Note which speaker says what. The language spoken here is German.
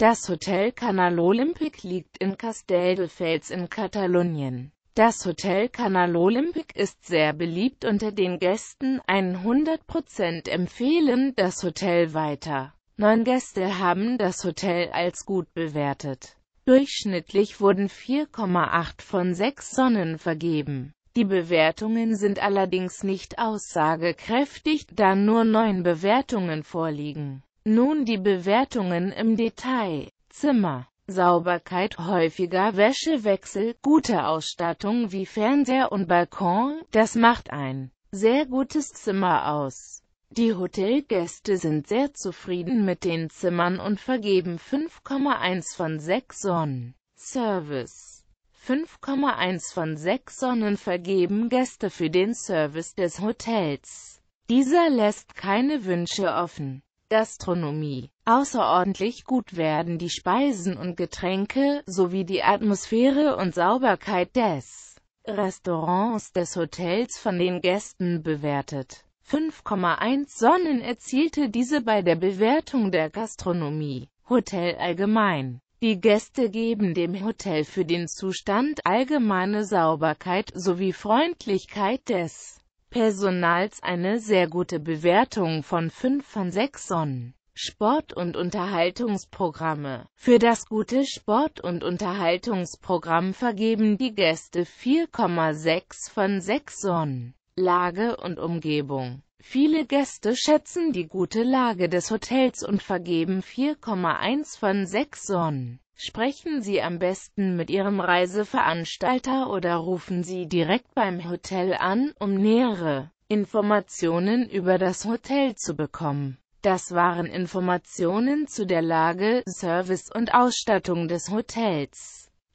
Speaker 1: Das Hotel Canal Olympic liegt in Castelldefels in Katalonien. Das Hotel Canal Olympic ist sehr beliebt unter den Gästen, 100% empfehlen das Hotel weiter. Neun Gäste haben das Hotel als gut bewertet. Durchschnittlich wurden 4,8 von 6 Sonnen vergeben. Die Bewertungen sind allerdings nicht aussagekräftig, da nur neun Bewertungen vorliegen. Nun die Bewertungen im Detail. Zimmer. Sauberkeit, häufiger Wäschewechsel, gute Ausstattung wie Fernseher und Balkon, das macht ein sehr gutes Zimmer aus. Die Hotelgäste sind sehr zufrieden mit den Zimmern und vergeben 5,1 von 6 Sonnen. Service 5,1 von 6 Sonnen vergeben Gäste für den Service des Hotels. Dieser lässt keine Wünsche offen. Gastronomie. Außerordentlich gut werden die Speisen und Getränke, sowie die Atmosphäre und Sauberkeit des Restaurants des Hotels von den Gästen bewertet. 5,1 Sonnen erzielte diese bei der Bewertung der Gastronomie. Hotel allgemein. Die Gäste geben dem Hotel für den Zustand allgemeine Sauberkeit sowie Freundlichkeit des Personals eine sehr gute Bewertung von 5 von 6 Sonnen. Sport- und Unterhaltungsprogramme. Für das gute Sport- und Unterhaltungsprogramm vergeben die Gäste 4,6 von 6 Sonnen. Lage und Umgebung Viele Gäste schätzen die gute Lage des Hotels und vergeben 4,1 von 6 Sonnen. Sprechen Sie am besten mit Ihrem Reiseveranstalter oder rufen Sie direkt beim Hotel an, um nähere Informationen über das Hotel zu bekommen. Das waren Informationen zu der Lage, Service und Ausstattung des Hotels.